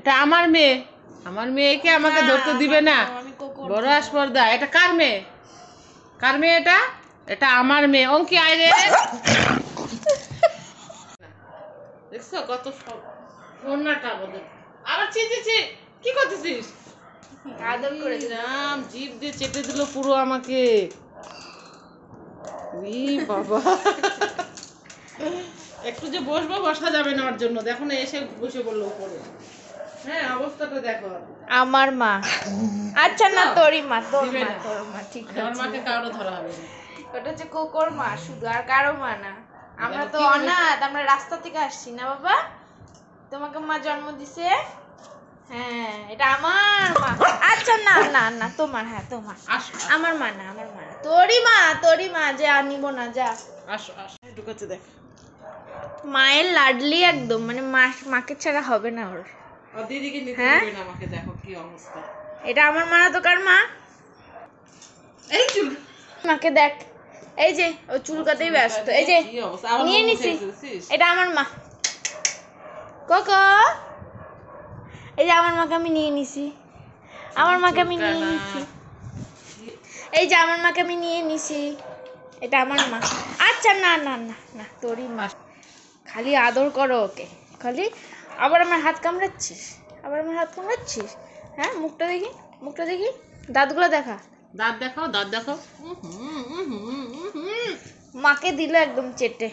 এটা আমার মেয়ে আমার মেয়েকে আমাকে ধরতে দিবে না বড় আসপর্দা এটা কার মেয়ে কার মেয়ে এটা এটা আমার মেয়ে অঙ্কি আয় রে দেখছো কত সন্নাটা আমাদের আবার কি করতেছিস আদর করে জিভ দিয়ে চেপে দিল পুরো আমাকে বাবা একটু যে বসবো বসা যাবে না ওর জন্য দেখো না এসে বসে পড়লো উপরে হ্যাঁ অবস্থাটা দেখো আমার মা আচ্ছা না তোরই মা তোর মা তোর মা ঠিক আছে আমার মাকে কারো ধরা হবে ওটা হচ্ছে মা শুধু আর কারো মা না আমরা তো অনাথ আমরা রাস্তা থেকে আসছি না বাবা তোমাকে মা জন্ম দিছে হ্যাঁ এটা আমার মা আচ্ছা না না না তোমার হ্যাঁ তোমার আমার মা না আমার মা তোরই মা তোরই মা যে আনিব না যা আসো আসো ঢুকাচ্ছে দেখ মায়ের লাডলি একদম মানে মা মাকে ছাড়া হবে না ওর দিদিকে হ্যাঁ? এটা আমার মা তো কার মা এই চুল মাকে দেখ এই যে ও চুলকাতেই ব্যস্ত এই যে নিয়ে নিছি এটা আমার মা কক এই যে আমার মাকে আমি নিয়ে নিছি আমার মাকে আমি নিয়ে নিছি এই যে আমার মাকে আমি নিয়ে নিছি এটা আমার মা আচ্ছা না না না না তোরই মা খালি আদর করো ওকে খালি আবার আমার হাত কামড়াচ্ছিস আবার আমার হাত কামড়াচ্ছিস হ্যাঁ মুখটা দেখি মুখটা দেখি দাঁতগুলো দেখা দাঁত দেখাও দাঁত দেখাও মাকে দিল একদম চেটে